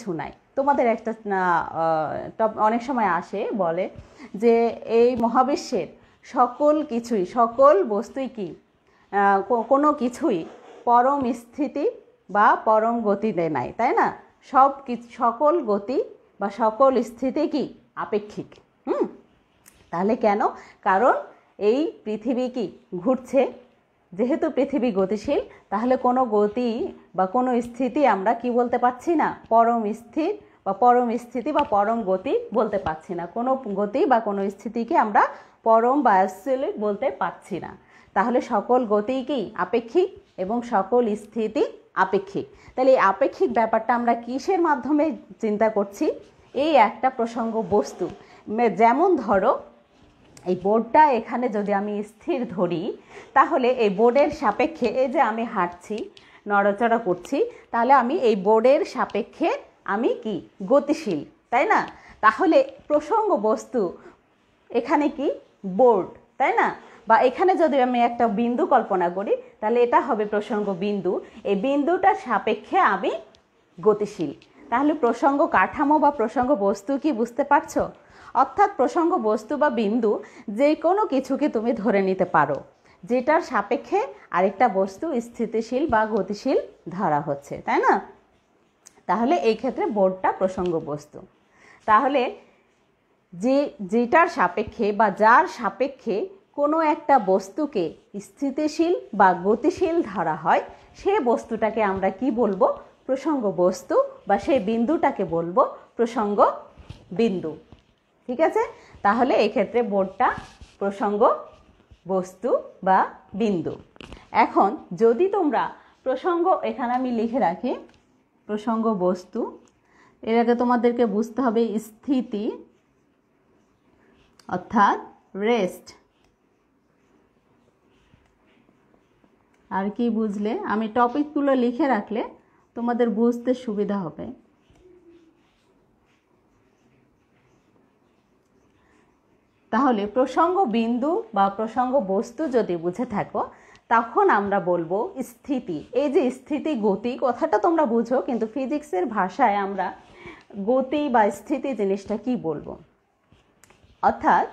কিছু নাই তোমাদের একটা টপ অনেক সময় আসে বলে যে এই মহাবিশ্বের সকল কিছুই সকল বস্তুই কি কোনো কিছুই পরম স্থিতি বা পরম গতিতে নাই তাই না সব সকল গতি বা সকল স্থিতি কি আপেক্ষিক হুম তাহলে কেন কারণ এই পৃথিবী কি ঘুরছে যেহেতু পৃথিবী গতিশীল তাহলে কোনো গতি বা কোনো স্থিতি আমরা কি বলতে পাচ্ছি না পরম স্থির বা পরম স্থিতি বা পরম গতি বলতে পাচ্ছি না কোনো গতি বা কোনো স্থিতিকে আমরা পরম বা বলতে পাচ্ছি না তাহলে সকল গতি কি আপেক্ষিক এবং সকল স্থিতি আপেক্ষিক তাহলে এই আপেক্ষিক ব্যাপারটা আমরা কিসের মাধ্যমে চিন্তা করছি এই একটা প্রসঙ্গ বস্তু যেমন ধরো এই বোর্ডটা এখানে যদি আমি স্থির ধরি তাহলে এই বোর্ডের সাপেক্ষে এই যে আমি হাঁটছি নড়াচড়া করছি তাহলে আমি এই বোর্ডের সাপেক্ষে আমি কি গতিশীল তাই না তাহলে প্রসঙ্গ বস্তু এখানে কি বোর্ড তাই না বা এখানে যদি আমি একটা বিন্দু কল্পনা করি তাহলে এটা হবে প্রসঙ্গ বিন্দু এই বিন্দুটার সাপেক্ষে আমি গতিশীল তাহলে প্রসঙ্গ কাঠামো বা প্রসঙ্গ বস্তু কি বুঝতে পারছো অর্থাৎ প্রসঙ্গ বস্তু বা বিন্দু যে কোনো কিছুকে তুমি ধরে নিতে পারো যেটার সাপেক্ষে আরেকটা বস্তু স্থিতিশীল বা গতিশীল ধরা হচ্ছে তাই না তাহলে এই ক্ষেত্রে বোর্ডটা প্রসঙ্গ বস্তু তাহলে যে যেটার সাপেক্ষে বা যার সাপেক্ষে কোনো একটা বস্তুকে স্থিতিশীল বা গতিশীল ধরা হয় সে বস্তুটাকে আমরা কি বলবো প্রসঙ্গ বস্তু বা সেই বিন্দুটাকে বলবো প্রসঙ্গ বিন্দু ঠিক আছে তাহলে এক্ষেত্রে বোর্ডটা প্রসঙ্গ বস্তু বা বিন্দু এখন যদি তোমরা প্রসঙ্গ এখানে আমি লিখে রাখি প্রসঙ্গ বস্তু এর আগে তোমাদেরকে বুঝতে হবে স্থিতি অর্থাৎ রেস্ট আর কি বুঝলে আমি টপিকগুলো লিখে রাখলে তোমাদের বুঝতে সুবিধা হবে তাহলে প্রসঙ্গ বিন্দু বা প্রসঙ্গ বস্তু যদি বুঝে থাকো তখন আমরা বলবো স্থিতি এই যে স্থিতি গতি কথাটা তোমরা বুঝো কিন্তু ফিজিক্সের ভাষায় আমরা গতি বা স্থিতি জিনিসটা কি বলবো অর্থাৎ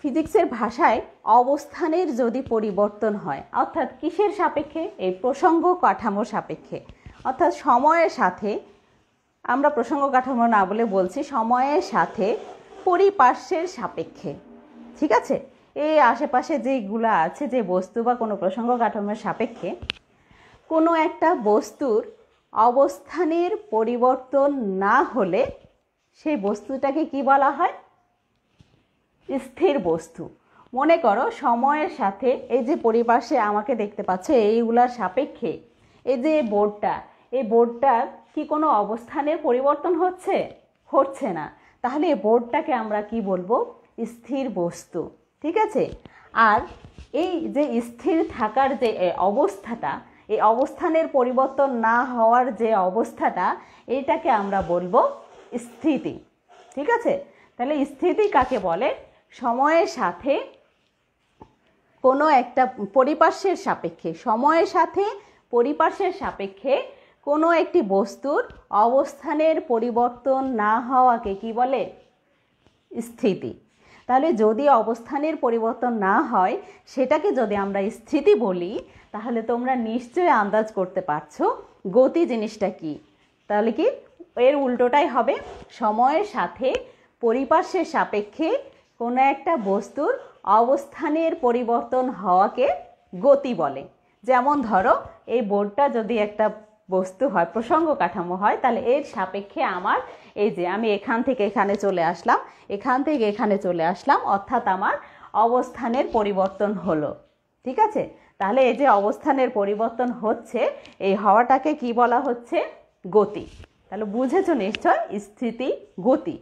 ফিজিক্সের ভাষায় অবস্থানের যদি পরিবর্তন হয় অর্থাৎ কিসের সাপেক্ষে এই প্রসঙ্গ কাঠামো সাপেক্ষে অর্থাৎ সময়ের সাথে আমরা প্রসঙ্গ কাঠামো না বলে বলছি সময়ের সাথে পরিপার্শ্বের সাপেক্ষে ঠিক আছে এই আশেপাশে যেগুলো আছে যে বস্তু বা কোনো প্রসঙ্গ কাঠামোর সাপেক্ষে কোনো একটা বস্তুর অবস্থানের পরিবর্তন না হলে সেই বস্তুটাকে কি বলা হয় স্থির বস্তু মনে করো সময়ের সাথে এই যে পরিপার্শ্বে আমাকে দেখতে পাচ্ছে এইগুলার সাপেক্ষে এই যে বোর্ডটা এই বোর্ডটার কি কোনো অবস্থানের পরিবর্তন হচ্ছে হচ্ছে না তাহলে বোর্ডটাকে আমরা কি বলবো স্থির বস্তু ঠিক আছে আর এই যে স্থির থাকার যে অবস্থাটা এই অবস্থানের পরিবর্তন না হওয়ার যে অবস্থাটা এইটাকে আমরা বলবো স্থিতি ঠিক আছে তাহলে স্থিতি কাকে বলে সময়ের সাথে কোনো একটা পরিপার্শ্বের সাপেক্ষে সময়ের সাথে পরিপার্শ্বের সাপেক্ষে কোনো একটি বস্তুর অবস্থানের পরিবর্তন না হওয়াকে কি বলে স্থিতি তাহলে যদি অবস্থানের পরিবর্তন না হয় সেটাকে যদি আমরা স্থিতি বলি তাহলে তোমরা নিশ্চয়ই আন্দাজ করতে পারছো গতি জিনিসটা কি তাহলে কি এর উল্টোটাই হবে সময়ের সাথে পরিপার্শ্বের সাপেক্ষে কোনো একটা বস্তুর অবস্থানের পরিবর্তন হওয়াকে গতি বলে যেমন ধরো এই বোর্ডটা যদি একটা বস্তু হয় প্রসঙ্গ কাঠামো হয় তাহলে এর সাপেক্ষে আমার এই যে আমি এখান থেকে এখানে চলে আসলাম এখান থেকে এখানে চলে আসলাম অর্থাৎ আমার অবস্থানের পরিবর্তন হলো ঠিক আছে তাহলে এই যে অবস্থানের পরিবর্তন হচ্ছে এই হওয়াটাকে কি বলা হচ্ছে গতি তাহলে বুঝেছো নিশ্চয় স্থিতি গতি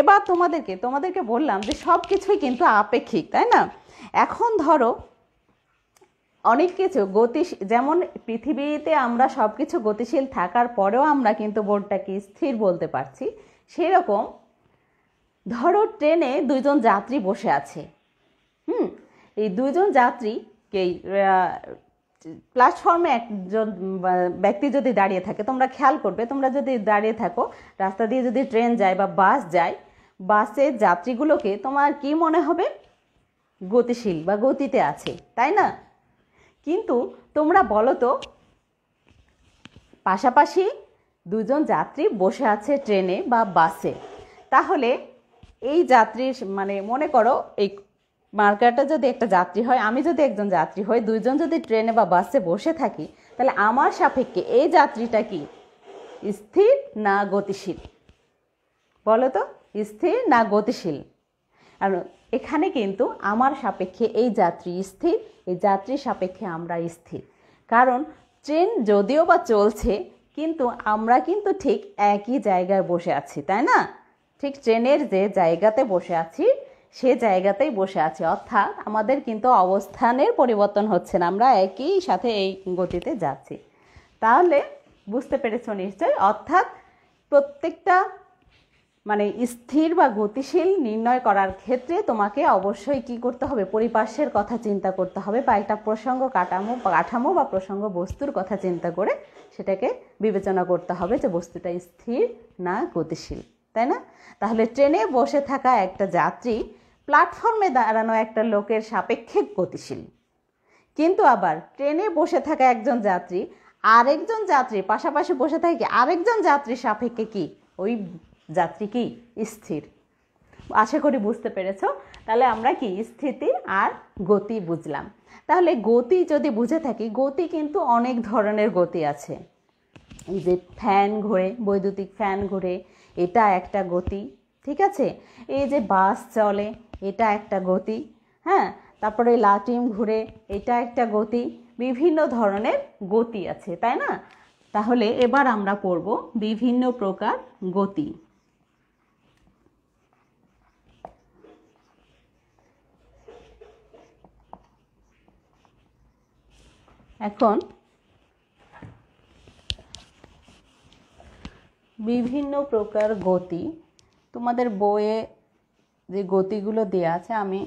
এবার তোমাদেরকে তোমাদেরকে বললাম যে সব কিছুই কিন্তু আপেক্ষিক তাই না এখন ধরো অনেক কিছু গতি যেমন পৃথিবীতে আমরা সব কিছু গতিশীল থাকার পরেও আমরা কিন্তু বোর্ডটাকে স্থির বলতে পারছি সেরকম ধরো ট্রেনে দুইজন যাত্রী বসে আছে হুম এই দুইজন যাত্রীকেই প্ল্যাটফর্মে একজন ব্যক্তি যদি দাঁড়িয়ে থাকে তোমরা খেয়াল করবে তোমরা যদি দাঁড়িয়ে থাকো রাস্তা দিয়ে যদি ট্রেন যায় বা বাস যায় বাসের যাত্রীগুলোকে তোমার কি মনে হবে গতিশীল বা গতিতে আছে তাই না কিন্তু তোমরা বলো তো পাশাপাশি দুজন যাত্রী বসে আছে ট্রেনে বা বাসে তাহলে এই যাত্রী মানে মনে করো এই মার্কারটা যদি একটা যাত্রী হয় আমি যদি একজন যাত্রী হই দুইজন যদি ট্রেনে বা বাসে বসে থাকি তাহলে আমার সাপেক্ষে এই যাত্রীটা কি স্থির না গতিশীল বলো তো স্থির না গতিশীল আর এখানে কিন্তু আমার সাপেক্ষে এই যাত্রী স্থির এই যাত্রী সাপেক্ষে আমরা স্থির কারণ ট্রেন যদিও বা চলছে কিন্তু আমরা কিন্তু ঠিক একই জায়গায় বসে আছি তাই না ঠিক ট্রেনের যে জায়গাতে বসে আছি সে জায়গাতেই বসে আছি অর্থাৎ আমাদের কিন্তু অবস্থানের পরিবর্তন হচ্ছে না আমরা একই সাথে এই গতিতে যাচ্ছি তাহলে বুঝতে পেরেছ নিশ্চয় অর্থাৎ প্রত্যেকটা মানে স্থির বা গতিশীল নির্ণয় করার ক্ষেত্রে তোমাকে অবশ্যই কি করতে হবে পরিপার্শ্বের কথা চিন্তা করতে হবে বা একটা প্রসঙ্গ কাঠামো কাঠামো বা প্রসঙ্গ বস্তুর কথা চিন্তা করে সেটাকে বিবেচনা করতে হবে যে বস্তুটা স্থির না গতিশীল তাই না তাহলে ট্রেনে বসে থাকা একটা যাত্রী প্ল্যাটফর্মে দাঁড়ানো একটা লোকের সাপেক্ষে গতিশীল কিন্তু আবার ট্রেনে বসে থাকা একজন যাত্রী আরেকজন যাত্রী পাশাপাশি বসে থাকে আরেকজন যাত্রী সাপেক্ষে কি ওই যাত্রী কি স্থির আশা করি বুঝতে পেরেছ তাহলে আমরা কি স্থিতি আর গতি বুঝলাম তাহলে গতি যদি বুঝে থাকি গতি কিন্তু অনেক ধরনের গতি আছে এই যে ফ্যান ঘোরে বৈদ্যুতিক ফ্যান ঘোরে এটা একটা গতি ঠিক আছে এই যে বাস চলে এটা একটা গতি হ্যাঁ তারপরে লাটিম ঘুরে এটা একটা গতি বিভিন্ন ধরনের গতি আছে তাই না তাহলে এবার আমরা পড়ব বিভিন্ন প্রকার গতি এখন বিভিন্ন প্রকার গতি তোমাদের বইয়ে যে গতিগুলো দেয়া আছে আমি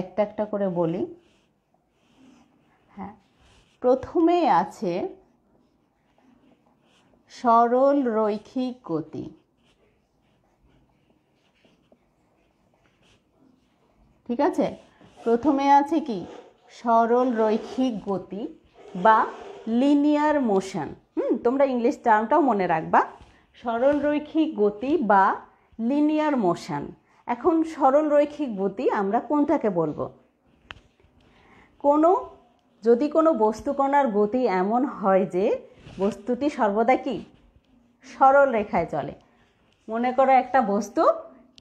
একটা একটা করে বলি হ্যাঁ প্রথমে আছে সরল রৈখিক গতি ঠিক আছে প্রথমে আছে কি সরল রৈখিক গতি বা লিনিয়ার মোশন হুম তোমরা ইংলিশ টার্মটাও মনে রাখবা সরল রৈখিক গতি বা লিনিয়ার মোশন এখন সরল রৈখিক গতি আমরা কোনটাকে বলবো কোনো যদি কোনো বস্তুকণার গতি এমন হয় যে বস্তুটি সর্বদা কি সরল রেখায় চলে মনে করো একটা বস্তু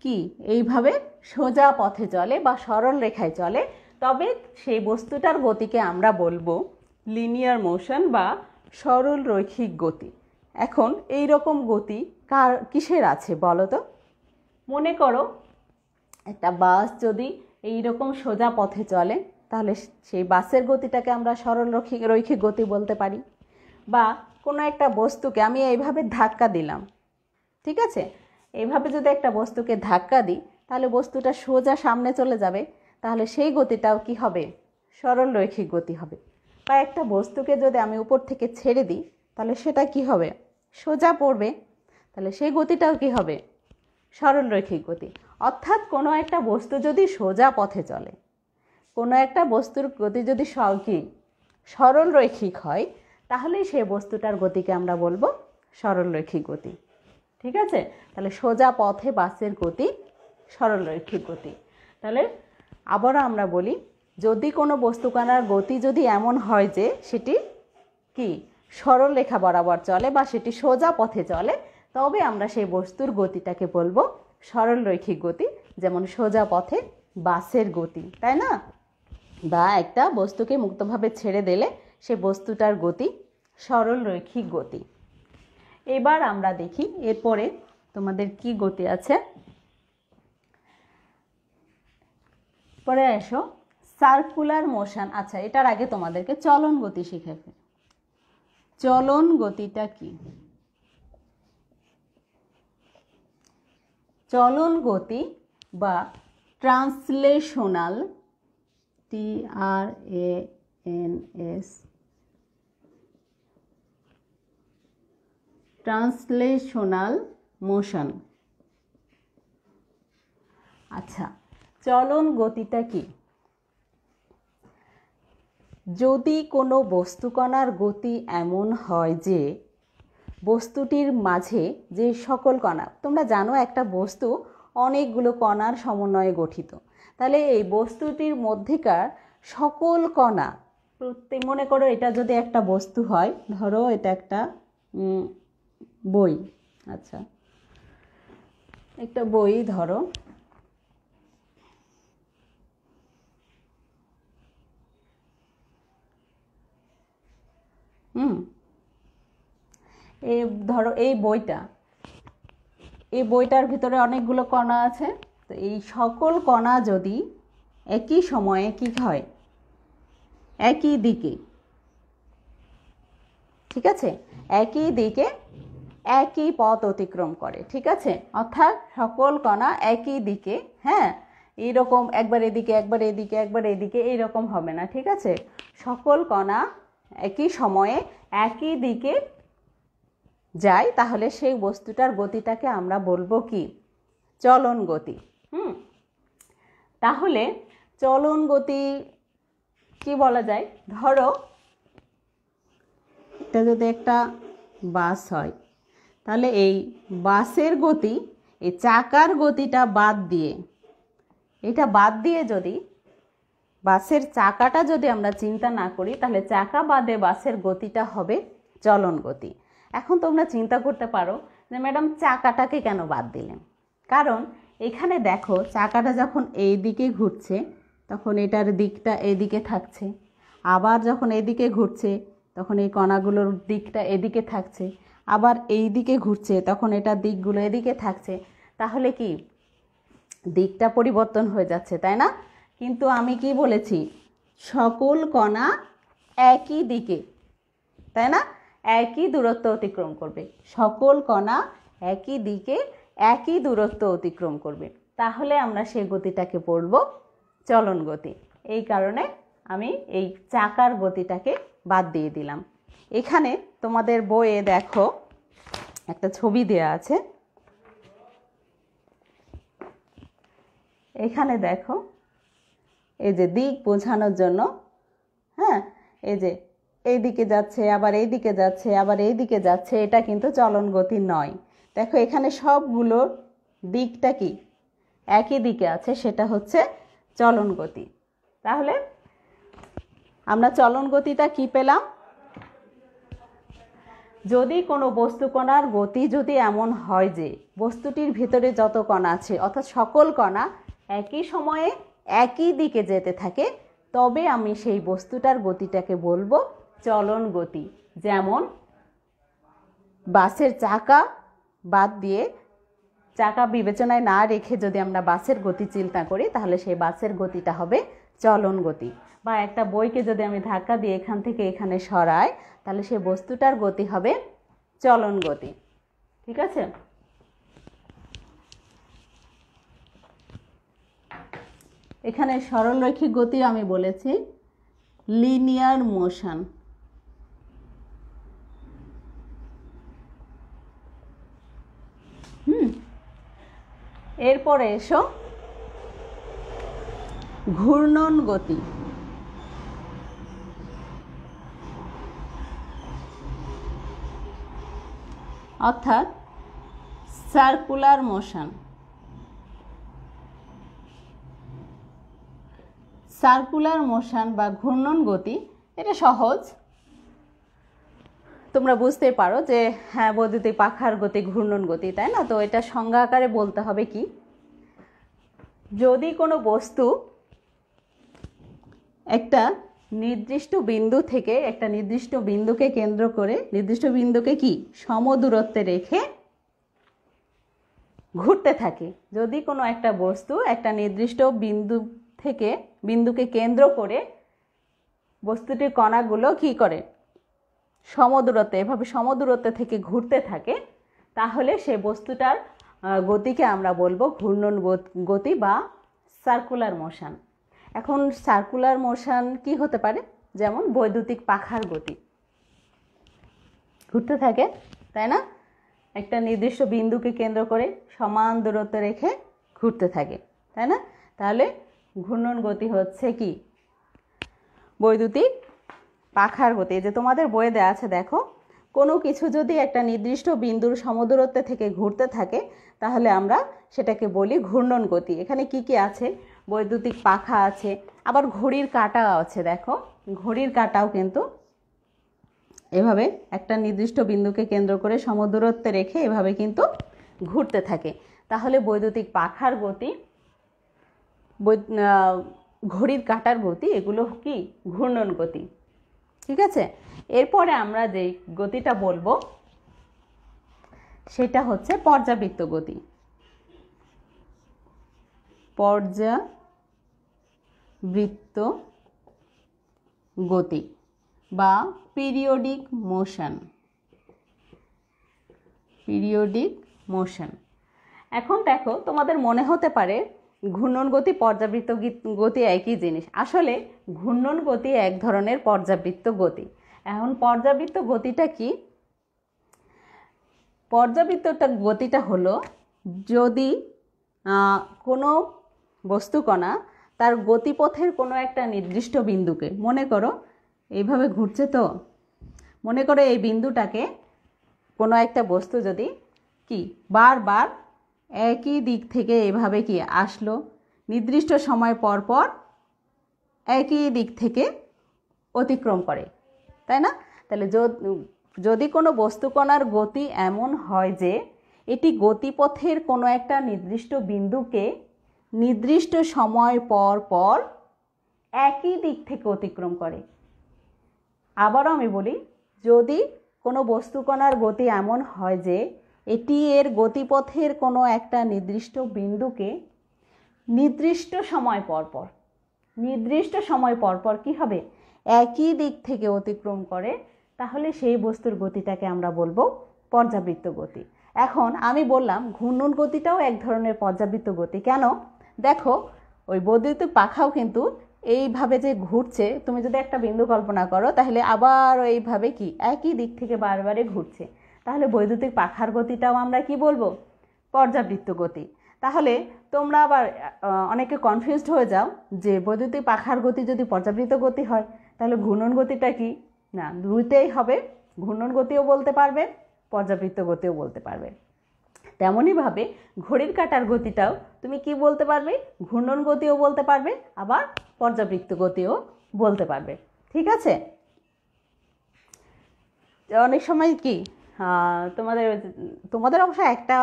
কি এইভাবে সোজা পথে চলে বা সরল রেখায় চলে তবে সেই বস্তুটার গতিকে আমরা বলবো লিনিয়ার মোশন বা সরল রৈখিক গতি এখন এই রকম গতি কার কিসের আছে বলো তো মনে করো একটা বাস যদি এই রকম সোজা পথে চলে তাহলে সেই বাসের গতিটাকে আমরা সরল রৈখিক রৈখিক গতি বলতে পারি বা কোনো একটা বস্তুকে আমি এইভাবে ধাক্কা দিলাম ঠিক আছে এভাবে যদি একটা বস্তুকে ধাক্কা দিই তাহলে বস্তুটা সোজা সামনে চলে যাবে তাহলে সেই গতিটাও কি হবে সরল রৈখিক গতি হবে বা একটা বস্তুকে যদি আমি উপর থেকে ছেড়ে দিই তাহলে সেটা কি হবে সোজা পড়বে তাহলে সেই গতিটাও কি হবে সরল রৈখিক গতি অর্থাৎ কোনো একটা বস্তু যদি সোজা পথে চলে কোনো একটা বস্তুর গতি যদি কি সরল রৈখিক হয় তাহলে সে বস্তুটার গতিকে আমরা বলবো সরল রৈখিক গতি ঠিক আছে তাহলে সোজা পথে বাসের গতি সরল রৈখিক গতি তাহলে আবারও আমরা বলি যদি কোনো বস্তুকণার গতি যদি এমন হয় যে সেটি কি সরল রেখা বরাবর চলে বা সেটি সোজা পথে চলে তবে আমরা সেই বস্তুর গতিটাকে বলবো সরল রৈখিক গতি যেমন সোজা পথে বাসের গতি তাই না বা একটা বস্তুকে মুক্তভাবে ছেড়ে দিলে সে বস্তুটার গতি সরল রৈখিক গতি এবার আমরা দেখি এরপরে তোমাদের কি গতি আছে পরে এসো সার্কুলার মোশন আচ্ছা এটার আগে তোমাদেরকে চলন গতি শিখে ফেল চলন গতিটা কি চলন গতি বা translational T R A N S translational motion আচ্ছা চলন গতিটা কি যদি কোনো বস্তুকণার গতি এমন হয় যে বস্তুটির মাঝে যে সকল কণা তোমরা জানো একটা বস্তু অনেকগুলো কণার সমন্বয়ে গঠিত তাহলে এই বস্তুটির মধ্যেকার সকল কণা প্রত্যেক মনে করো এটা যদি একটা বস্তু হয় ধরো এটা একটা বই আচ্ছা একটা বই ধরো হুম এই ধরো এই বইটা এই বইটার ভিতরে অনেকগুলো কণা আছে তো এই সকল কণা যদি একই সময়ে কি হয় একই দিকে ঠিক আছে একই দিকে একই পথ অতিক্রম করে ঠিক আছে অর্থাৎ সকল কণা একই দিকে হ্যাঁ এইরকম একবার এদিকে একবার এদিকে একবার এদিকে এইরকম হবে না ঠিক আছে সকল কণা একই সময়ে একই দিকে যায় তাহলে সেই বস্তুটার গতিটাকে আমরা বলবো কি চলন গতি হুম তাহলে চলন গতি কি বলা যায় ধরো এটা যদি একটা বাস হয় তাহলে এই বাসের গতি এই চাকার গতিটা বাদ দিয়ে এটা বাদ দিয়ে যদি বাসের চাকাটা যদি আমরা চিন্তা না করি তাহলে চাকা বাদে বাসের গতিটা হবে চলন গতি এখন তোমরা চিন্তা করতে পারো যে ম্যাডাম চাকাটাকে কেন বাদ দিলেন কারণ এখানে দেখো চাকাটা যখন এই দিকে ঘুরছে তখন এটার দিকটা এদিকে থাকছে আবার যখন এদিকে ঘুরছে তখন এই কণাগুলোর দিকটা এদিকে থাকছে আবার এই দিকে ঘুরছে তখন এটা দিকগুলো এদিকে থাকছে তাহলে কি দিকটা পরিবর্তন হয়ে যাচ্ছে তাই না কিন্তু আমি কি বলেছি সকল কণা একই দিকে তাই না একই দূরত্ব অতিক্রম করবে সকল কণা একই দিকে একই দূরত্ব অতিক্রম করবে তাহলে আমরা সেই গতিটাকে পড়ব চলন গতি এই কারণে আমি এই চাকার গতিটাকে বাদ দিয়ে দিলাম এখানে তোমাদের বইয়ে দেখো একটা ছবি দেয়া আছে এখানে দেখো এই যে দিক বোঝানোর জন্য হ্যাঁ এই যে এই দিকে যাচ্ছে আবার এই দিকে যাচ্ছে আবার এই দিকে যাচ্ছে এটা কিন্তু চলন গতি নয় দেখো এখানে সবগুলো দিকটা কি একই দিকে আছে সেটা হচ্ছে চলন গতি তাহলে আমরা চলন গতিটা কি পেলাম যদি কোনো বস্তু কণার গতি যদি এমন হয় যে বস্তুটির ভিতরে যত কণা আছে অর্থাৎ সকল কণা একই সময়ে একই দিকে যেতে থাকে তবে আমি সেই বস্তুটার গতিটাকে বলবো চলন গতি যেমন বাসের চাকা বাদ দিয়ে চাকা বিবেচনায় না রেখে যদি আমরা বাসের গতি চিন্তা করি তাহলে সেই বাসের গতিটা হবে চলন গতি বা একটা বইকে যদি আমি ধাক্কা দিয়ে এখান থেকে এখানে সরাই তাহলে সেই বস্তুটার গতি হবে চলন গতি ঠিক আছে এখানে সরলরৈখিক গতি আমি বলেছি লিনিয়ার মোশন হুম এরপরে এসো ঘূর্ণন গতি অর্থাৎ সার্কুলার মোশন সার্কুলার মোশন বা ঘূর্ণন গতি এটা সহজ তোমরা বুঝতে পারো যে হ্যাঁ বৈদ্যুতিক পাখার গতি ঘূর্ণন গতি তাই না তো এটা সংজ্ঞা আকারে বলতে হবে কি যদি কোনো বস্তু একটা নির্দিষ্ট বিন্দু থেকে একটা নির্দিষ্ট বিন্দুকে কেন্দ্র করে নির্দিষ্ট বিন্দুকে কি সমদূরত্বে রেখে ঘুরতে থাকে যদি কোনো একটা বস্তু একটা নির্দিষ্ট বিন্দু থেকে বিন্দুকে কেন্দ্র করে বস্তুটির কণাগুলো কী করে সমদূরত্বে এভাবে সমদূরত্বে থেকে ঘুরতে থাকে তাহলে সে বস্তুটার গতিকে আমরা বলবো ঘূর্ণন গতি বা সার্কুলার মোশন এখন সার্কুলার মোশন কি হতে পারে যেমন বৈদ্যুতিক পাখার গতি ঘুরতে থাকে তাই না একটা নির্দিষ্ট বিন্দুকে কেন্দ্র করে সমান দূরত্ব রেখে ঘুরতে থাকে তাই না তাহলে ঘূর্ণন গতি হচ্ছে কি বৈদ্যুতিক পাখার গতি যে তোমাদের বইয়ে দেওয়া আছে দেখো কোনো কিছু যদি একটা নির্দিষ্ট বিন্দুর সমদূরত্বে থেকে ঘুরতে থাকে তাহলে আমরা সেটাকে বলি ঘূর্ণন গতি এখানে কি কি আছে বৈদ্যুতিক পাখা আছে আবার ঘড়ির কাটা আছে দেখো ঘড়ির কাটাও কিন্তু এভাবে একটা নির্দিষ্ট বিন্দুকে কেন্দ্র করে সমদূরত্বে রেখে এভাবে কিন্তু ঘুরতে থাকে তাহলে বৈদ্যুতিক পাখার গতি ঘড়ির কাটার গতি এগুলো কি ঘূর্ণন গতি ঠিক আছে এরপরে আমরা যে গতিটা বলবো সেটা হচ্ছে পর্যাবৃত্ত গতি পর্যাবৃত্ত গতি বা পিরিয়ডিক মোশন পিরিয়ডিক মোশন এখন দেখো তোমাদের মনে হতে পারে ঘূর্ণন গতি পর্যাবৃত্ত গতি একই জিনিস আসলে ঘূর্ণন গতি এক ধরনের পর্যাবৃত্ত গতি এখন পর্যাবৃত্ত গতিটা কি পর্যাবৃত্তটা গতিটা হলো যদি কোনো বস্তুকণা তার গতিপথের কোনো একটা নির্দিষ্ট বিন্দুকে মনে করো এইভাবে ঘুরছে তো মনে করো এই বিন্দুটাকে কোনো একটা বস্তু যদি কি বারবার একই দিক থেকে এভাবে কি আসলো নির্দিষ্ট সময় পর পর একই দিক থেকে অতিক্রম করে তাই না তাহলে যদি কোনো বস্তুকণার গতি এমন হয় যে এটি গতিপথের কোনো একটা নির্দিষ্ট বিন্দুকে নির্দিষ্ট সময় পর পর একই দিক থেকে অতিক্রম করে আবারও আমি বলি যদি কোনো বস্তুকণার গতি এমন হয় যে এটি এর গতিপথের কোনো একটা নির্দিষ্ট বিন্দুকে নির্দিষ্ট সময় পরপর নির্দিষ্ট সময় পরপর কি হবে একই দিক থেকে অতিক্রম করে তাহলে সেই বস্তুর গতিটাকে আমরা বলবো পর্যাবৃত্ত গতি এখন আমি বললাম ঘূর্ণন গতিটাও এক ধরনের পর্যাবৃত্ত গতি কেন দেখো ওই বৈদ্যুতিক পাখাও কিন্তু এইভাবে যে ঘুরছে তুমি যদি একটা বিন্দু কল্পনা করো তাহলে আবার এইভাবে কি একই দিক থেকে বারবারে ঘুরছে তাহলে বৈদ্যুতিক পাখার গতিটাও আমরা কি বলবো পর্যাবৃত্ত গতি তাহলে তোমরা আবার অনেকে কনফিউজড হয়ে যাও যে বৈদ্যুতিক পাখার গতি যদি পর্যাবৃত্ত গতি হয় তাহলে ঘূর্ণন গতিটা কি না দুইতেই হবে ঘূর্ণন গতিও বলতে পারবে পর্যাবৃত্ত গতিও বলতে পারবে তেমনইভাবে ঘড়ির কাটার গতিটাও তুমি কি বলতে পারবে ঘূর্ণন গতিও বলতে পারবে আবার পর্যাবৃত্ত গতিও বলতে পারবে ঠিক আছে অনেক সময় কি তোমাদের তোমাদের অবশ্য একটা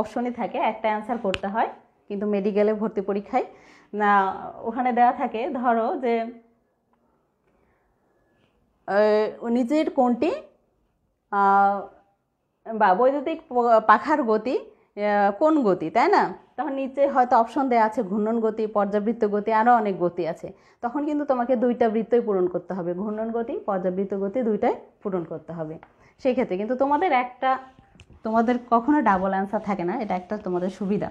অপশনই থাকে একটা অ্যান্সার করতে হয় কিন্তু মেডিকেলে ভর্তি পরীক্ষায় না ওখানে দেওয়া থাকে ধরো যে নিজের কোনটি বা বৈদ্যুতিক পাখার গতি কোন গতি তাই না তখন নিচে হয়তো অপশন দেওয়া আছে ঘূর্ণন গতি পর্যাবৃত্ত গতি আরও অনেক গতি আছে তখন কিন্তু তোমাকে দুইটা বৃত্তই পূরণ করতে হবে ঘূর্ণন গতি পর্যাবৃত্ত গতি দুইটাই পূরণ করতে হবে সেই ক্ষেত্রে কিন্তু তোমাদের একটা তোমাদের কখনো ডাবল অ্যান্সার থাকে না এটা একটা তোমাদের সুবিধা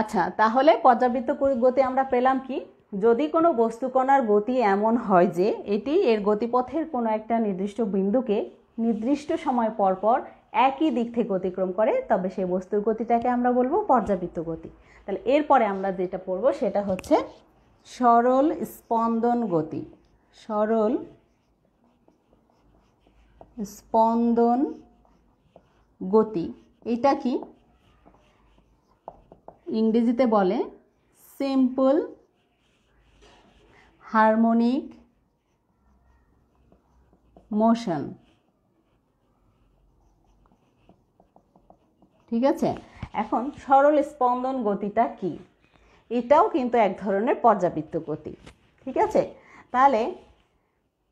আচ্ছা তাহলে পর্যাবৃত্ত গতি আমরা পেলাম কি যদি কোনো বস্তুকণার গতি এমন হয় যে এটি এর গতিপথের কোনো একটা নির্দিষ্ট বিন্দুকে নির্দিষ্ট সময় পরপর একই দিক থেকে অতিক্রম করে তবে সেই বস্তুর গতিটাকে আমরা বলবো পর্যাবৃত্ত গতি তাহলে এরপরে আমরা যেটা পড়বো সেটা হচ্ছে সরল স্পন্দন গতি সরল স্পন্দন গতি এটা কি ইংরেজিতে বলে সিম্পল হারমোনিক মোশন ঠিক আছে এখন সরল স্পন্দন গতিটা কি এটাও কিন্তু এক ধরনের পর্যাবৃত্ত গতি ঠিক আছে তাহলে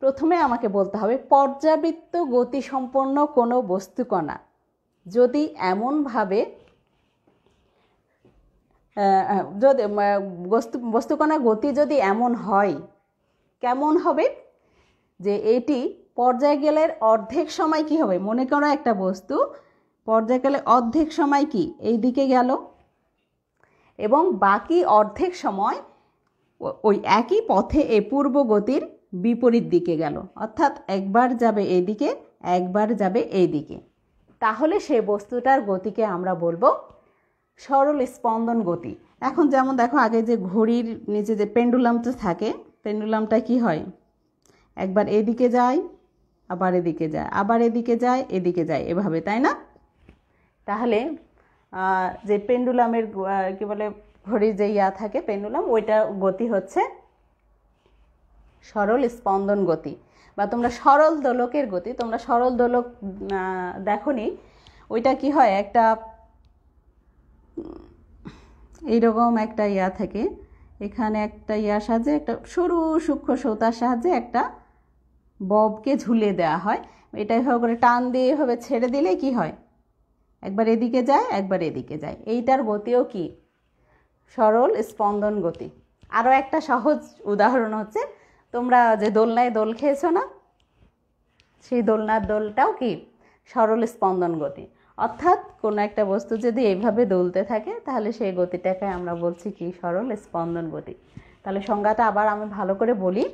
প্রথমে আমাকে বলতে হবে পর্যাবৃত্ত গতি সম্পন্ন কোনো বস্তুকণা যদি এমনভাবে যদি বস্তু বস্তুকণা গতি যদি এমন হয় কেমন হবে যে এটি পর্যায় গেলের অর্ধেক সময় কি হবে মনে করো একটা বস্তু পর্যায়কালে অর্ধেক সময় কি এই দিকে গেল এবং বাকি অর্ধেক সময় ওই একই পথে এ পূর্ব গতির বিপরীত দিকে গেল অর্থাৎ একবার যাবে এদিকে একবার যাবে এই দিকে তাহলে সে বস্তুটার গতিকে আমরা বলবো সরল স্পন্দন গতি এখন যেমন দেখো আগে যে ঘড়ির নিচে যে পেন্ডুলামটা থাকে পেন্ডুলামটা কি হয় একবার এদিকে যায় আবার এদিকে যায় আবার এদিকে যায় এদিকে যায় এভাবে তাই না তাহলে যে পেন্ডুলামের কি বলে ঘড়ির যে ইয়া থাকে পেন্ডুলাম ওইটা গতি হচ্ছে সরল স্পন্দন গতি বা তোমরা সরল দোলকের গতি তোমরা সরল দোলক দেখনি ওইটা কি হয় একটা এইরকম একটা ইয়া থাকে এখানে একটা ইয়ার সাহায্যে একটা সরু সূক্ষ্ম সৌতার সাহায্যে একটা ববকে ঝুলে দেওয়া হয় এটা এভাবে করে টান দিয়ে এভাবে ছেড়ে দিলে কি হয় একবার এদিকে যায় একবার এদিকে যায় এইটার গতিও কি সরল স্পন্দন গতি আরও একটা সহজ উদাহরণ হচ্ছে তোমরা যে দোলনায় দোল খেয়েছো না সেই দোলনার দোলটাও কি সরল স্পন্দন গতি অর্থাৎ কোনো একটা বস্তু যদি এইভাবে দোলতে থাকে তাহলে সেই গতিটাকে আমরা বলছি কি সরল স্পন্দন গতি তাহলে সংজ্ঞাটা আবার আমি ভালো করে বলি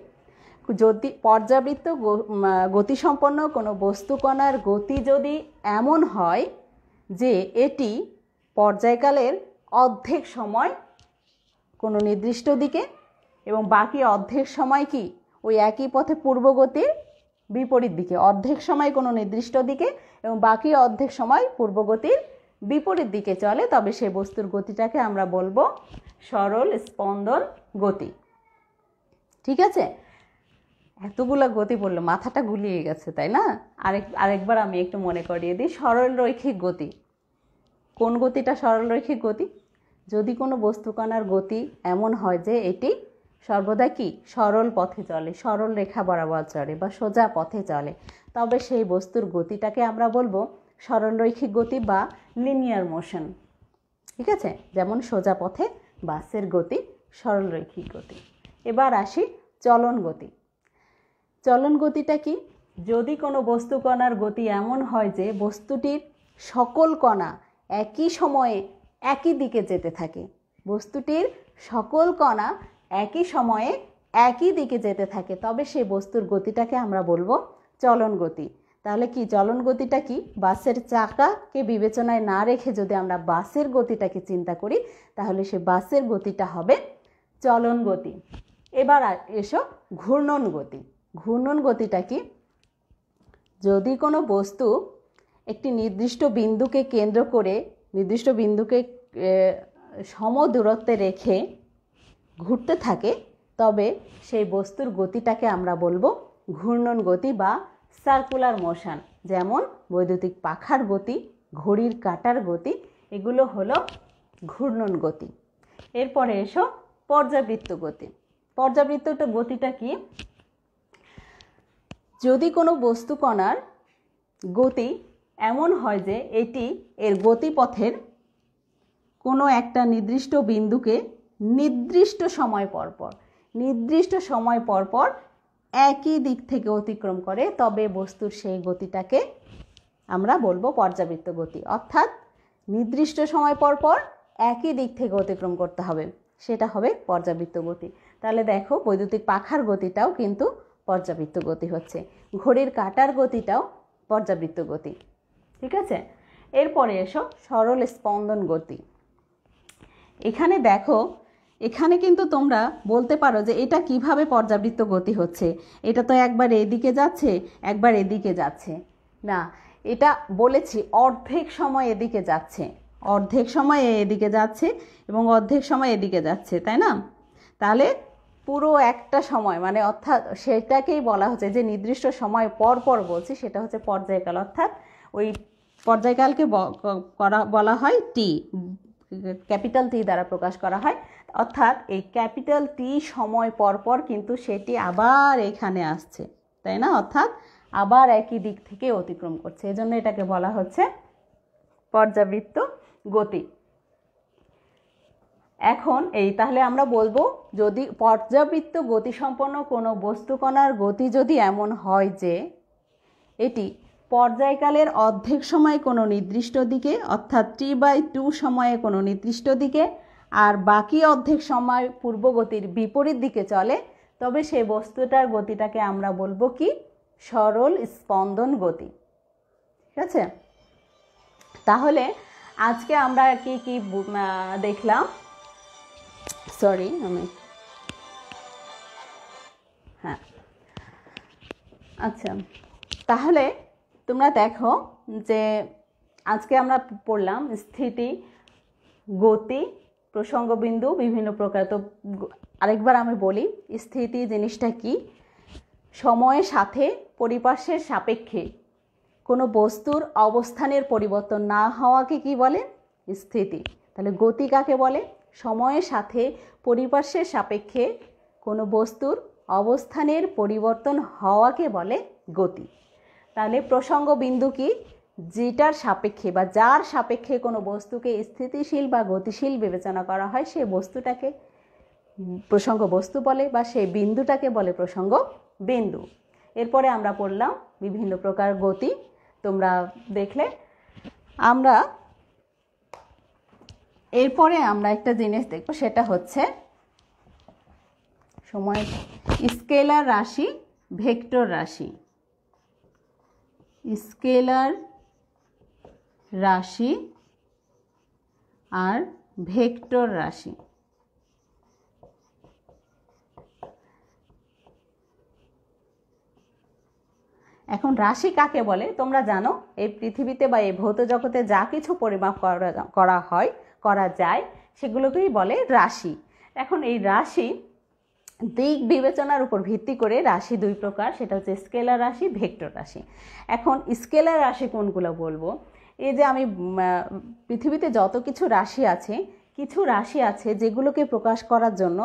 যদি পর্যাবৃত্ত গতিসম্পন্ন কোনো বস্তুকণার গতি যদি এমন হয় যে এটি পর্যায়কালের অর্ধেক সময় কোনো নির্দিষ্ট দিকে এবং বাকি অর্ধেক সময় কি ওই একই পথে পূর্বগতির বিপরীত দিকে অর্ধেক সময় কোনো নির্দিষ্ট দিকে এবং বাকি অর্ধেক সময় পূর্বগতির বিপরীত দিকে চলে তবে সে বস্তুর গতিটাকে আমরা বলবো সরল স্পন্দন গতি ঠিক আছে এতগুলা গতি পড়লো মাথাটা গুলিয়ে গেছে তাই না আরেক আরেকবার আমি একটু মনে করিয়ে দিই সরলরৈখিক গতি কোন গতিটা সরলরৈখিক গতি যদি কোনো বস্তুকণার গতি এমন হয় যে এটি সর্বদা কি সরল পথে চলে সরল রেখা বরাবর চলে বা সোজা পথে চলে তবে সেই বস্তুর গতিটাকে আমরা বলবো সরলরৈখিক গতি বা লিনিয়ার মোশন ঠিক আছে যেমন সোজা পথে বাসের গতি সরলরৈখিক গতি এবার আসি চলন গতি চলন গতিটা কি যদি কোনো বস্তু কণার গতি এমন হয় যে বস্তুটির সকল কণা একই সময়ে একই দিকে যেতে থাকে বস্তুটির সকল কণা একই সময়ে একই দিকে যেতে থাকে তবে সেই বস্তুর গতিটাকে আমরা বলবো চলন গতি তাহলে কি চলন গতিটা কি বাসের চাকাকে বিবেচনায় না রেখে যদি আমরা বাসের গতিটাকে চিন্তা করি তাহলে সে বাসের গতিটা হবে চলন গতি এবার এসো ঘূর্ণন গতি ঘূর্ণন গতিটা কি যদি কোনো বস্তু একটি নির্দিষ্ট বিন্দুকে কেন্দ্র করে নির্দিষ্ট বিন্দুকে সম দূরত্বে রেখে ঘুরতে থাকে তবে সেই বস্তুর গতিটাকে আমরা বলবো ঘূর্ণন গতি বা সার্কুলার মোশন যেমন বৈদ্যুতিক পাখার গতি ঘড়ির কাটার গতি এগুলো হলো ঘূর্ণন গতি এরপরে এসো পর্যাবৃত্ত গতি পর্যাবৃত্ত গতিটা কি যদি কোনো বস্তুকণার গতি এমন হয় যে এটি এর গতিপথের কোনো একটা নির্দিষ্ট বিন্দুকে নির্দিষ্ট সময় পরপর নির্দিষ্ট সময় পরপর একই দিক থেকে অতিক্রম করে তবে বস্তুর সেই গতিটাকে আমরা বলবো পর্যাবৃত্ত গতি অর্থাৎ নির্দিষ্ট সময় পরপর একই দিক থেকে অতিক্রম করতে হবে সেটা হবে পর্যাবৃত্ত গতি তাহলে দেখো বৈদ্যুতিক পাখার গতিটাও কিন্তু পর্যাবৃত্ত গতি হচ্ছে ঘড়ির কাটার গতিটাও পর্যাবৃত্ত গতি ঠিক আছে এরপরে এসো সরল স্পন্দন গতি এখানে দেখো এখানে কিন্তু তোমরা বলতে পারো যে এটা কিভাবে পর্যাবৃত্ত গতি হচ্ছে এটা তো একবার এদিকে যাচ্ছে একবার এদিকে যাচ্ছে না এটা বলেছি অর্ধেক সময় এদিকে যাচ্ছে অর্ধেক সময় এদিকে যাচ্ছে এবং অর্ধেক সময় এদিকে যাচ্ছে তাই না তাহলে পুরো একটা সময় মানে অর্থাৎ সেটাকেই বলা হচ্ছে যে নির্দিষ্ট সময় পর পর বলছি সেটা হচ্ছে পর্যায়কাল অর্থাৎ ওই পর্যায়কালকে করা বলা হয় টি ক্যাপিটাল টি দ্বারা প্রকাশ করা হয় অর্থাৎ এই ক্যাপিটাল টি সময় পর পর কিন্তু সেটি আবার এখানে আসছে তাই না অর্থাৎ আবার একই দিক থেকে অতিক্রম করছে এজন্য এটাকে বলা হচ্ছে পর্যাবৃত্ত গতি এখন এই তাহলে আমরা বলবো যদি পর্যাবৃত্ত গতিসম্পন্ন কোনো বস্তুকণার গতি যদি এমন হয় যে এটি পর্যায়কালের অর্ধেক সময় কোনো নির্দিষ্ট দিকে অর্থাৎ টি বাই টু সময়ে কোনো নির্দিষ্ট দিকে আর বাকি অর্ধেক সময় পূর্বগতির বিপরীত দিকে চলে তবে সেই বস্তুটার গতিটাকে আমরা বলবো কি সরল স্পন্দন গতি ঠিক আছে তাহলে আজকে আমরা কি কি দেখলাম সরি আমি হ্যাঁ আচ্ছা তাহলে তোমরা দেখো যে আজকে আমরা পড়লাম স্থিতি গতি প্রসঙ্গবিন্দু বিভিন্ন প্রকার তো আরেকবার আমি বলি স্থিতি জিনিসটা কি সময়ের সাথে পরিপার্শ্বের সাপেক্ষে কোনো বস্তুর অবস্থানের পরিবর্তন না হওয়াকে কি বলে স্থিতি তাহলে গতি কাকে বলে সময়ের সাথে পরিপার্শ্বের সাপেক্ষে কোনো বস্তুর অবস্থানের পরিবর্তন হওয়াকে বলে গতি তাহলে প্রসঙ্গ বিন্দু কি যেটার সাপেক্ষে বা যার সাপেক্ষে কোনো বস্তুকে স্থিতিশীল বা গতিশীল বিবেচনা করা হয় সে বস্তুটাকে প্রসঙ্গ বস্তু বলে বা সেই বিন্দুটাকে বলে প্রসঙ্গ বিন্দু এরপরে আমরা পড়লাম বিভিন্ন প্রকার গতি তোমরা দেখলে আমরা এরপরে আমরা একটা জিনিস দেখব সেটা হচ্ছে সময় স্কেলার রাশি ভেক্টর রাশি স্কেলার রাশি আর ভেক্টর রাশি এখন রাশি কাকে বলে তোমরা জানো এই পৃথিবীতে বা এই ভৌত জগতে যা কিছু পরিমাপ করা হয় করা যায় সেগুলোকেই বলে রাশি এখন এই রাশি দিক বিবেচনার উপর ভিত্তি করে রাশি দুই প্রকার সেটা হচ্ছে স্কেলার রাশি ভেক্টর রাশি এখন স্কেলার রাশি কোনগুলো বলবো এই যে আমি পৃথিবীতে যত কিছু রাশি আছে কিছু রাশি আছে যেগুলোকে প্রকাশ করার জন্য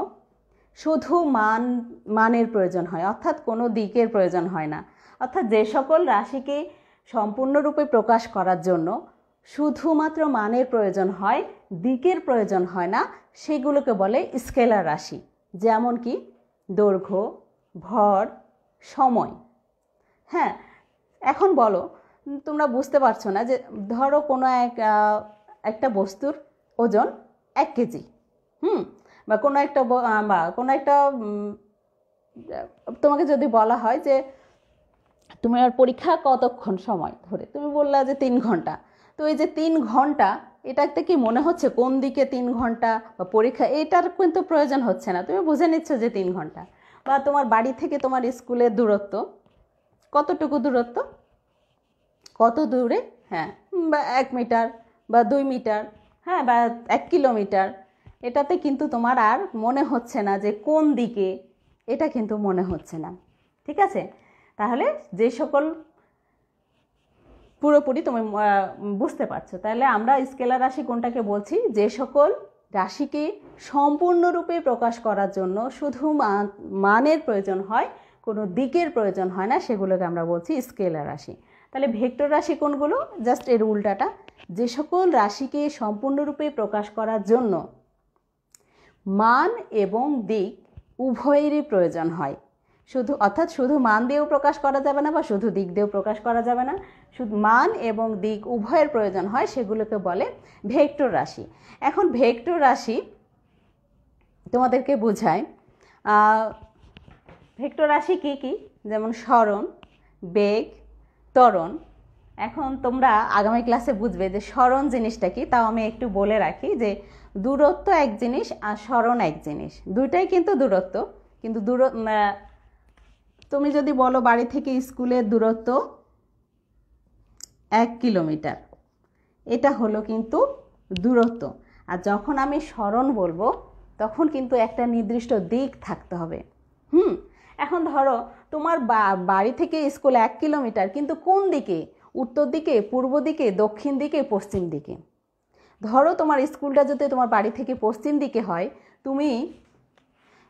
শুধু মান মানের প্রয়োজন হয় অর্থাৎ কোনো দিকের প্রয়োজন হয় না অর্থাৎ যে সকল রাশিকে সম্পূর্ণরূপে প্রকাশ করার জন্য শুধুমাত্র মানের প্রয়োজন হয় দিকের প্রয়োজন হয় না সেগুলোকে বলে স্কেলার রাশি যেমন কি দৈর্ঘ্য ভর সময় হ্যাঁ এখন বলো তোমরা বুঝতে পারছো না যে ধরো কোনো এক একটা বস্তুর ওজন এক কেজি হুম বা কোনো একটা বা কোনো একটা তোমাকে যদি বলা হয় যে তোমার পরীক্ষা কতক্ষণ সময় ধরে তুমি বললা যে তিন ঘন্টা তো এই যে তিন ঘন্টা এটাতে কি মনে হচ্ছে কোন দিকে তিন ঘন্টা বা পরীক্ষা এটার কিন্তু প্রয়োজন হচ্ছে না তুমি বুঝে নিচ্ছ যে তিন ঘন্টা বা তোমার বাড়ি থেকে তোমার স্কুলের দূরত্ব কতটুকু দূরত্ব কত দূরে হ্যাঁ বা এক মিটার বা দুই মিটার হ্যাঁ বা এক কিলোমিটার এটাতে কিন্তু তোমার আর মনে হচ্ছে না যে কোন দিকে এটা কিন্তু মনে হচ্ছে না ঠিক আছে তাহলে যে সকল পুরোপুরি তুমি বুঝতে পারছো তাহলে আমরা স্কেলার রাশি কোনটাকে বলছি যে সকল রাশিকে সম্পূর্ণরূপে প্রকাশ করার জন্য শুধু মানের প্রয়োজন হয় কোনো দিকের প্রয়োজন হয় না সেগুলোকে আমরা বলছি স্কেলার রাশি তাহলে ভেক্টর রাশি কোনগুলো জাস্ট এর উল্টাটা যে সকল রাশিকে সম্পূর্ণরূপে প্রকাশ করার জন্য মান এবং দিক উভয়েরই প্রয়োজন হয় শুধু অর্থাৎ শুধু মান দিয়েও প্রকাশ করা যাবে না বা শুধু দিক দিয়েও প্রকাশ করা যাবে না শুধু মান এবং দিক উভয়ের প্রয়োজন হয় সেগুলোকে বলে ভেক্টর রাশি এখন ভেক্টর রাশি তোমাদেরকে বোঝায় ভেক্টর রাশি কী কী যেমন স্মরণ বেগ ত্বরণ এখন তোমরা আগামী ক্লাসে বুঝবে যে স্মরণ জিনিসটা কি তাও আমি একটু বলে রাখি যে দূরত্ব এক জিনিস আর স্মরণ এক জিনিস দুইটাই কিন্তু দূরত্ব কিন্তু দূর তুমি যদি বলো বাড়ি থেকে স্কুলের দূরত্ব এক কিলোমিটার এটা হলো কিন্তু দূরত্ব আর যখন আমি স্মরণ বলবো তখন কিন্তু একটা নির্দিষ্ট দিক থাকতে হবে হুম এখন ধরো তোমার বাড়ি থেকে স্কুল এক কিলোমিটার কিন্তু কোন দিকে উত্তর দিকে পূর্ব দিকে দক্ষিণ দিকে পশ্চিম দিকে ধরো তোমার স্কুলটা যদি তোমার বাড়ি থেকে পশ্চিম দিকে হয় তুমি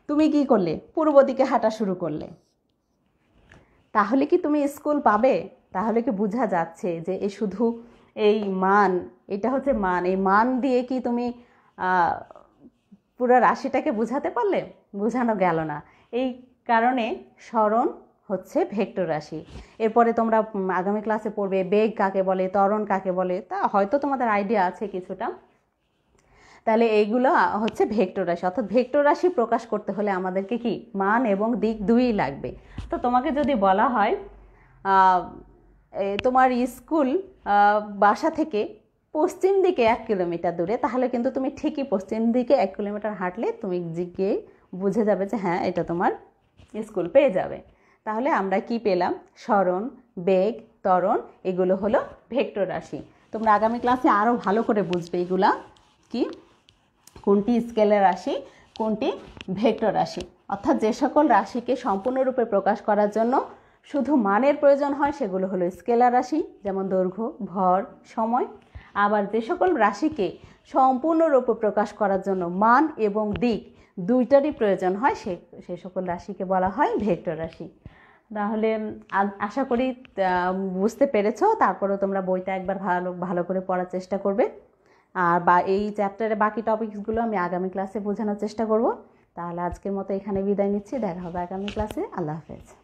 তুমি কি করলে পূর্ব দিকে হাঁটা শুরু করলে তাহলে কি তুমি স্কুল পাবে তাহলে কি বোঝা যাচ্ছে যে এ শুধু এই মান এটা হচ্ছে মান এই মান দিয়ে কি তুমি পুরো রাশিটাকে বোঝাতে পারলে বোঝানো গেল না এই কারণে স্মরণ হচ্ছে ভেক্টর রাশি এরপরে তোমরা আগামী ক্লাসে পড়বে বেগ কাকে বলে ত্বরণ কাকে বলে তা হয়তো তোমাদের আইডিয়া আছে কিছুটা তাহলে এইগুলো হচ্ছে ভেক্টর রাশি অর্থাৎ ভেক্টর রাশি প্রকাশ করতে হলে আমাদেরকে কি মান এবং দিক দুই লাগবে তো তোমাকে যদি বলা হয় তোমার স্কুল বাসা থেকে পশ্চিম দিকে এক কিলোমিটার দূরে তাহলে কিন্তু তুমি ঠিকই পশ্চিম দিকে এক কিলোমিটার হাঁটলে তুমি গিয়ে বুঝে যাবে যে হ্যাঁ এটা তোমার স্কুল পেয়ে যাবে তাহলে আমরা কি পেলাম স্মরণ বেগ ত্বরণ এগুলো হলো ভেক্টর রাশি তোমরা আগামী ক্লাসে আরও ভালো করে বুঝবে এগুলা কি কোনটি স্কেলের রাশি কোনটি ভেক্টর রাশি অর্থাৎ যে সকল রাশিকে সম্পূর্ণরূপে প্রকাশ করার জন্য শুধু মানের প্রয়োজন হয় সেগুলো হলো স্কেলার রাশি যেমন দৈর্ঘ্য ভর সময় আবার যে সকল রাশিকে সম্পূর্ণরূপে প্রকাশ করার জন্য মান এবং দিক দুইটারই প্রয়োজন হয় সে সে সকল রাশিকে বলা হয় ভেক্টর রাশি তাহলে আশা করি বুঝতে পেরেছ তারপরেও তোমরা বইটা একবার ভালো ভালো করে পড়ার চেষ্টা করবে আর বা এই চ্যাপ্টারে বাকি টপিকসগুলো আমি আগামী ক্লাসে বোঝানোর চেষ্টা করব তাহলে আজকের মতো এখানে বিদায় নিচ্ছি দেখা হবে আগামী ক্লাসে আল্লাহ হাফেজ